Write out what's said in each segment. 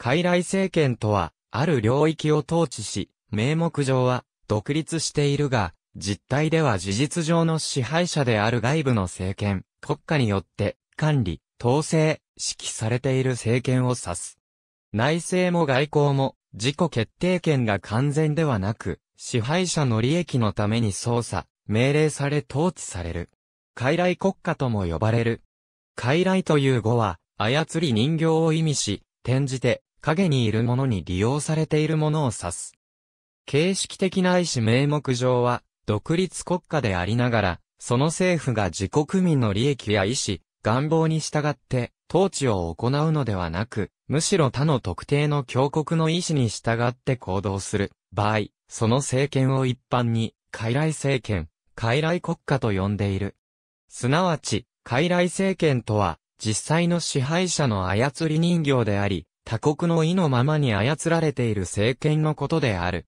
傀儡政権とは、ある領域を統治し、名目上は独立しているが、実態では事実上の支配者である外部の政権、国家によって管理、統制、指揮されている政権を指す。内政も外交も自己決定権が完全ではなく、支配者の利益のために操作、命令され統治される。傀儡国家とも呼ばれる。傀儡という語は、操り人形を意味し、転じて、影にいるものに利用されているものを指す。形式的な意思名目上は、独立国家でありながら、その政府が自国民の利益や意思、願望に従って、統治を行うのではなく、むしろ他の特定の強国の意思に従って行動する場合、その政権を一般に、傀儡政権、傀儡国家と呼んでいる。すなわち、傀儡政権とは、実際の支配者の操り人形であり、他国の意のままに操られている政権のことである。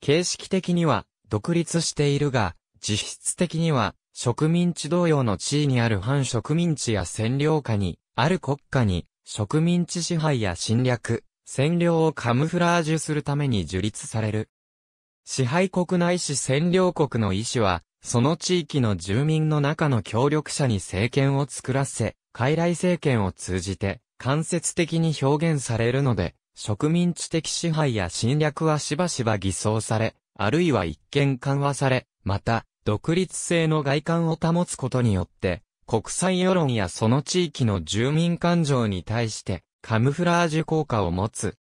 形式的には独立しているが、実質的には植民地同様の地位にある反植民地や占領下に、ある国家に植民地支配や侵略、占領をカムフラージュするために樹立される。支配国内いし占領国の意思は、その地域の住民の中の協力者に政権を作らせ、傀儡政権を通じて、間接的に表現されるので、植民地的支配や侵略はしばしば偽装され、あるいは一見緩和され、また、独立性の外観を保つことによって、国際世論やその地域の住民感情に対して、カムフラージュ効果を持つ。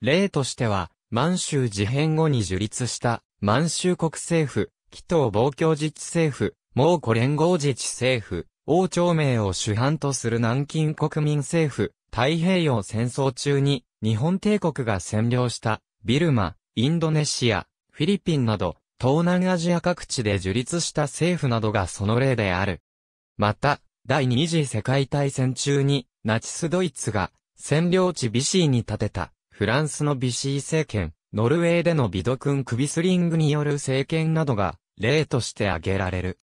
例としては、満州事変後に樹立した満州国政府、紀藤防共自治政府、蒙古連合自治政府、王朝名を主犯とする南京国民政府、太平洋戦争中に日本帝国が占領したビルマ、インドネシア、フィリピンなど東南アジア各地で樹立した政府などがその例である。また、第二次世界大戦中にナチスドイツが占領地ビシーに建てたフランスのビシー政権、ノルウェーでのビド君首スリングによる政権などが例として挙げられる。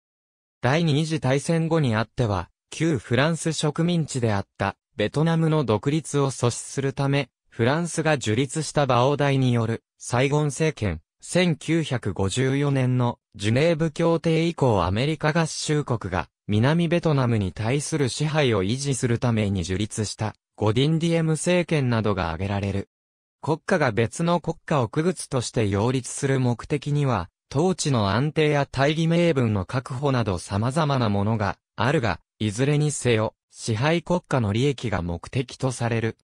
第二次大戦後にあっては、旧フランス植民地であったベトナムの独立を阻止するため、フランスが樹立した馬王イによるサイゴン政権、1954年のジュネーブ協定以降アメリカ合衆国が南ベトナムに対する支配を維持するために樹立したゴディンディエム政権などが挙げられる。国家が別の国家を区別として擁立する目的には統治の安定や大義名分の確保など様々なものがあるが、いずれにせよ、支配国家の利益が目的とされる。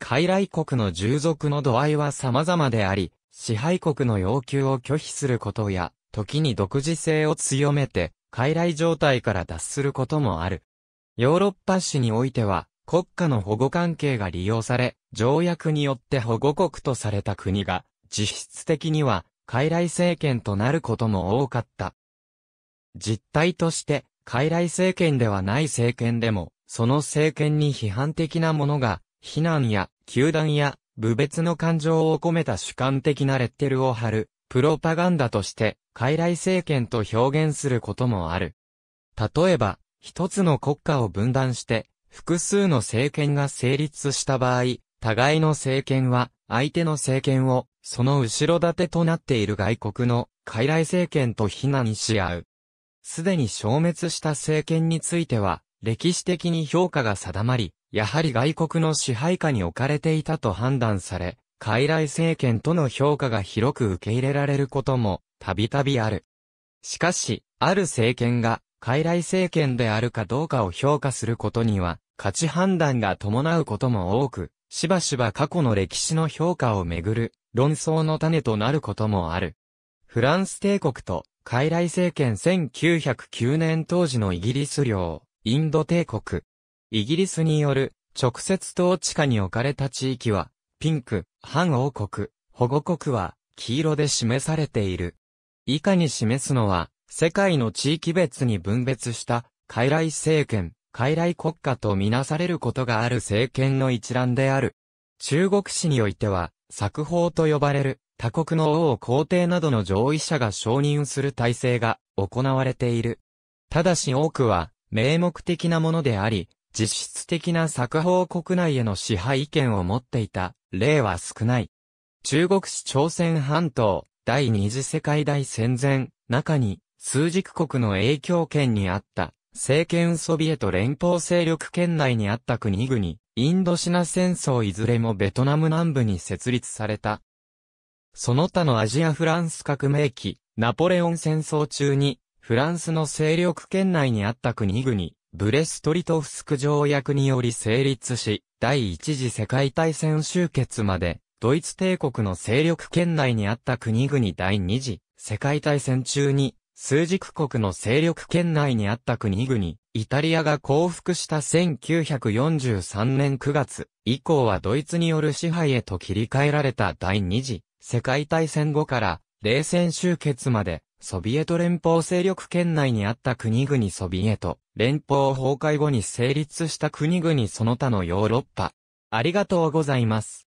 傀儡国の従属の度合いは様々であり、支配国の要求を拒否することや、時に独自性を強めて、傀儡状態から脱することもある。ヨーロッパ史においては、国家の保護関係が利用され、条約によって保護国とされた国が、実質的には傀儡政権となることも多かった。実態として、傀儡政権ではない政権でも、その政権に批判的なものが、非難や、球団や、部別の感情を込めた主観的なレッテルを貼る、プロパガンダとして、傀儡政権と表現することもある。例えば、一つの国家を分断して、複数の政権が成立した場合、互いの政権は、相手の政権を、その後ろ盾となっている外国の傀儡政権と非難し合う。すでに消滅した政権については、歴史的に評価が定まり、やはり外国の支配下に置かれていたと判断され、傀儡政権との評価が広く受け入れられることも、たびたびある。しかし、ある政権が、傀儡政権であるかどうかを評価することには、価値判断が伴うことも多く、しばしば過去の歴史の評価をめぐる論争の種となることもある。フランス帝国と傀儡政権1909年当時のイギリス領、インド帝国。イギリスによる直接統治下に置かれた地域は、ピンク、反王国、保護国は黄色で示されている。以下に示すのは、世界の地域別に分別した傀儡政権、傀儡国家とみなされることがある政権の一覧である。中国史においては、作法と呼ばれる、他国の王皇帝などの上位者が承認する体制が行われている。ただし多くは、名目的なものであり、実質的な作法国内への支配意見を持っていた例は少ない。中国史朝鮮半島第二次世界大戦前、中に数軸国の影響圏にあった政権ソビエト連邦勢力圏内にあった国々、インドシナ戦争いずれもベトナム南部に設立された。その他のアジアフランス革命期、ナポレオン戦争中に、フランスの勢力圏内にあった国々、ブレストリトフスク条約により成立し、第一次世界大戦終結まで、ドイツ帝国の勢力圏内にあった国々第二次世界大戦中に、枢軸国の勢力圏内にあった国々、イタリアが降伏した1943年9月以降はドイツによる支配へと切り替えられた第二次世界大戦後から冷戦終結までソビエト連邦勢力圏内にあった国々ソビエト連邦崩壊後に成立した国々その他のヨーロッパ。ありがとうございます。